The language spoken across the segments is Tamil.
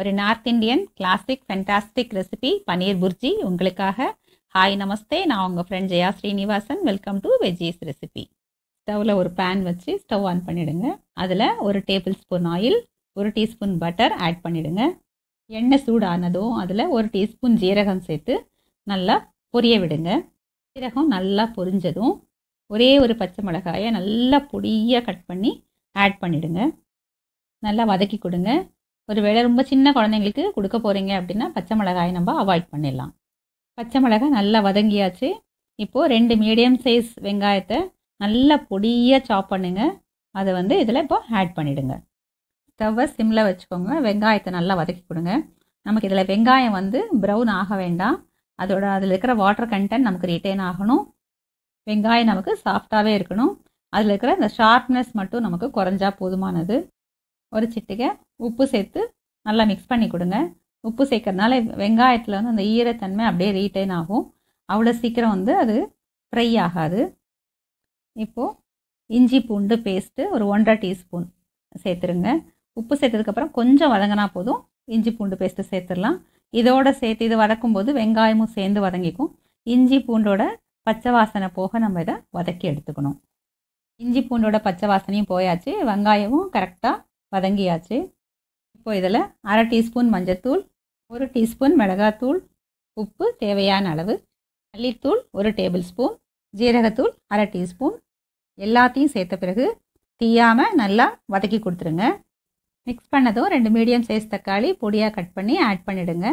ஒரு north Indian classic fantastic recipe paneer bhurji உங்களுக்காக ஹாய் நமஸ்தே நான் உங்கள் friend Jaya Srinivasan welcome to veggies recipe ஸ்டவ்வில் ஒரு பேன் வச்சு ஸ்டவ் ஆன் பண்ணிவிடுங்க அதில் ஒரு டேபிள் ஸ்பூன் ஆயில் ஒரு டீஸ்பூன் பட்டர் ஆட் பண்ணிவிடுங்க எண்ணெய் சூடானதும் அதில் ஒரு டீஸ்பூன் ஜீரகம் சேர்த்து நல்லா பொரிய விடுங்க ஜீரகம் நல்லா பொரிஞ்சதும் ஒரே ஒரு பச்சை மிளகாயை நல்லா பொடியாக கட் பண்ணி ஆட் பண்ணிவிடுங்க நல்லா வதக்கி கொடுங்க ஒரு வேளை ரொம்ப சின்ன குழந்தைங்களுக்கு கொடுக்க போகிறீங்க அப்படின்னா பச்சை மிளகாயை நம்ம அவாய்ட் பண்ணிடலாம் பச்சை மிளகாய் நல்லா வதங்கியாச்சு இப்போது ரெண்டு மீடியம் சைஸ் வெங்காயத்தை நல்லா பொடியாக சாப் பண்ணுங்க அதை வந்து இதில் இப்போ ஆட் பண்ணிவிடுங்க ஸ்டவ்வை சிம்மில் வச்சுக்கோங்க வெங்காயத்தை நல்லா வதக்கி கொடுங்க நமக்கு இதில் வெங்காயம் வந்து ப்ரௌன் ஆக வேண்டாம் அதோட அதில் இருக்கிற வாட்டர் கண்டென்ட் நமக்கு ரிட்டைன் ஆகணும் வெங்காயம் நமக்கு சாஃப்டாகவே இருக்கணும் அதில் இருக்கிற இந்த ஷார்ப்னஸ் மட்டும் நமக்கு குறைஞ்சா போதுமானது ஒரு சிட்டிகை உப்பு சேர்த்து நல்லா மிக்ஸ் பண்ணி கொடுங்க உப்பு சேர்க்கறதுனால வெங்காயத்தில் வந்து அந்த ஈரத்தன்மை அப்படியே ரீட்டைன் ஆகும் அவ்வளோ சீக்கிரம் வந்து அது ஃப்ரை ஆகாது இப்போது இஞ்சி பூண்டு பேஸ்ட்டு ஒரு ஒன்றரை டீஸ்பூன் சேர்த்துருங்க உப்பு சேர்த்ததுக்கப்புறம் கொஞ்சம் வதங்கினா போதும் இஞ்சி பூண்டு பேஸ்ட்டு சேர்த்துடலாம் இதோட சேர்த்து இது வதக்கும் போது வெங்காயமும் சேர்ந்து வதங்கிக்கும் இஞ்சி பூண்டோட பச்சை வாசனை போக நம்ம இதை வதக்கி எடுத்துக்கணும் இஞ்சி பூண்டோட பச்சை வாசனையும் போயாச்சு வெங்காயமும் கரெக்டாக வதங்கியாச்சு இப்போது இதில் அரை டீஸ்பூன் மஞ்சத்தூள் ஒரு டீஸ்பூன் மிளகாத்தூள் உப்பு தேவையான அளவு மல்லித்தூள் ஒரு டேபிள் ஸ்பூன் ஜீரகத்தூள் அரை டீஸ்பூன் எல்லாத்தையும் சேர்த்த பிறகு தீயாமல் நல்லா வதக்கி கொடுத்துருங்க மிக்ஸ் பண்ணதும் ரெண்டு மீடியம் சைஸ் தக்காளி பொடியாக கட் பண்ணி ஆட் பண்ணிவிடுங்க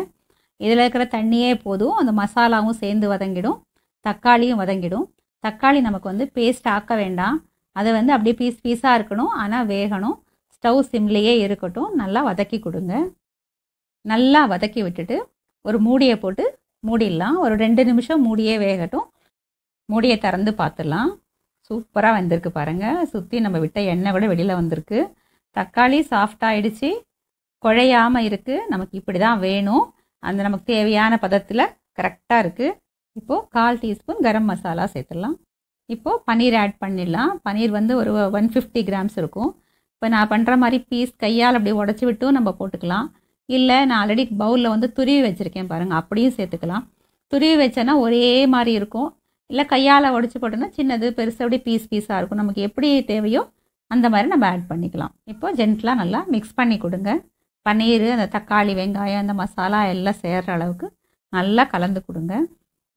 இதில் இருக்கிற தண்ணியே போதும் அந்த மசாலாவும் சேர்ந்து வதங்கிடும் தக்காளியும் வதங்கிடும் தக்காளி நமக்கு வந்து பேஸ்ட் ஆக்க வேண்டாம் அதை வந்து அப்படியே பீஸ் பீஸாக இருக்கணும் ஆனால் வேகணும் ஸ்டவ் சிம்லேயே இருக்கட்டும் நல்லா வதக்கி கொடுங்க நல்லா வதக்கி விட்டுட்டு ஒரு மூடியை போட்டு மூடிடலாம் ஒரு ரெண்டு நிமிஷம் மூடியே வேகட்டும் மூடியை திறந்து பார்த்துடலாம் சூப்பராக வந்திருக்கு பாருங்கள் சுற்றி நம்ம விட்ட எண்ணெய் விட வெளியில் வந்திருக்கு தக்காளி சாஃப்டாகிடுச்சு குழையாமல் இருக்குது நமக்கு இப்படி தான் வேணும் அந்த நமக்கு தேவையான பதத்தில் கரெக்டாக இருக்குது இப்போது கால் டீஸ்பூன் கரம் மசாலா சேர்த்துடலாம் இப்போது பன்னீர் ஆட் பண்ணிடலாம் பன்னீர் வந்து ஒரு ஒன் ஃபிஃப்டி கிராம்ஸ் இருக்கும் இப்போ நான் பண்ணுற மாதிரி பீஸ் கையால் அப்படி உடச்சி விட்டும் நம்ம போட்டுக்கலாம் இல்லை நான் ஆல்ரெடி பவுலில் வந்து துருவி வச்சுருக்கேன் பாருங்கள் அப்படியும் சேர்த்துக்கலாம் துருவி வச்சேன்னா ஒரே மாதிரி இருக்கும் இல்லை கையால் உடச்சி போட்டோன்னா சின்னது பெருசு அப்படி பீஸ் பீஸாக இருக்கும் நமக்கு எப்படி தேவையோ அந்த மாதிரி நம்ம ஆட் பண்ணிக்கலாம் இப்போது ஜென்ட்லாக நல்லா மிக்ஸ் பண்ணி கொடுங்க பன்னீர் அந்த தக்காளி வெங்காயம் அந்த மசாலா எல்லாம் சேர்கிற அளவுக்கு நல்லா கலந்து கொடுங்க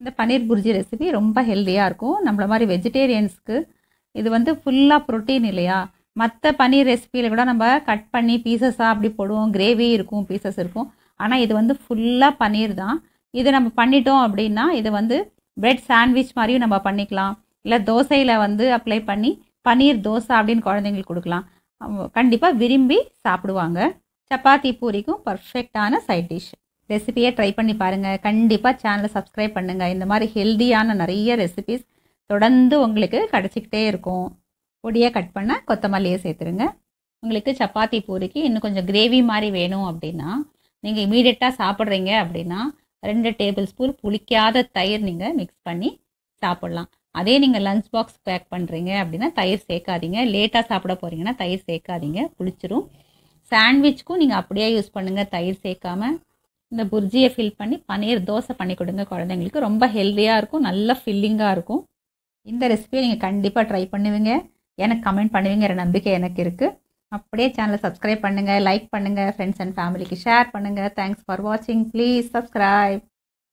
இந்த பன்னீர் புர்ஜி ரெசிபி ரொம்ப ஹெல்த்தியாக இருக்கும் நம்மள மாதிரி வெஜிடேரியன்ஸ்க்கு இது வந்து ஃபுல்லாக ப்ரோட்டீன் இல்லையா மற்ற பன்னீர் ரெசிபியில் கூட நம்ம கட் பண்ணி பீசஸாக அப்படி போடுவோம் கிரேவி இருக்கும் பீசஸ் இருக்கும் ஆனால் இது வந்து ஃபுல்லாக பன்னீர் தான் இது நம்ம பண்ணிட்டோம் அப்படின்னா இது வந்து பிரெட் சாண்ட்விச் மாதிரியும் நம்ம பண்ணிக்கலாம் இல்லை தோசையில் வந்து அப்ளை பண்ணி பன்னீர் தோசை அப்படின்னு குழந்தைங்களுக்கு கொடுக்கலாம் கண்டிப்பாக விரும்பி சாப்பிடுவாங்க சப்பாத்தி பூரிக்கும் பர்ஃபெக்டான சைட் டிஷ் ரெசிபியை ட்ரை பண்ணி பாருங்கள் கண்டிப்பாக சேனலை சப்ஸ்கிரைப் பண்ணுங்கள் இந்த மாதிரி ஹெல்த்தியான நிறைய ரெசிபிஸ் தொடர்ந்து உங்களுக்கு கிடச்சிக்கிட்டே இருக்கும் பொடியாக கட் பண்ண கொத்தமல்லியை சேர்த்துருங்க உங்களுக்கு சப்பாத்தி பூரிக்கு இன்னும் கொஞ்சம் கிரேவி மாதிரி வேணும் அப்படின்னா நீங்கள் இமீடியட்டாக சாப்பிட்றீங்க அப்படின்னா ரெண்டு டேபிள் ஸ்பூன் புளிக்காத தயிர் நீங்கள் மிக்ஸ் பண்ணி சாப்பிட்லாம் அதே நீங்கள் லஞ்ச் பாக்ஸ் பேக் பண்ணுறீங்க அப்படின்னா தயிர் சேர்க்காதீங்க லேட்டாக சாப்பிட போகிறீங்கன்னா தயிர் சேர்க்காதீங்க புளிச்சிரும் சாண்ட்விச்சுக்கும் நீங்கள் அப்படியே யூஸ் பண்ணுங்கள் தயிர் சேர்க்காம இந்த புர்ஜியை ஃபில் பண்ணி பன்னீர் தோசை பண்ணி கொடுங்க குழந்தைங்களுக்கு ரொம்ப ஹெல்த்தியாக இருக்கும் நல்ல ஃபில்லிங்காக இருக்கும் இந்த ரெசிபியை நீங்கள் கண்டிப்பாக ட்ரை பண்ணுவீங்க எனக்கு கமெண்ட் பண்ணுவீங்கிற நம்பிக்கை எனக்கு இருக்குது அப்படியே சேனலை சப்ஸ்கிரைப் பண்ணுங்கள் லைக் பண்ணுங்கள் ஃப்ரெண்ட்ஸ் அண்ட் ஃபேமிலிக்கு ஷேர் பண்ணுங்கள் தேங்க்ஸ் ஃபார் வாட்சிங் ப்ளீஸ் சப்ஸ்கிரைப்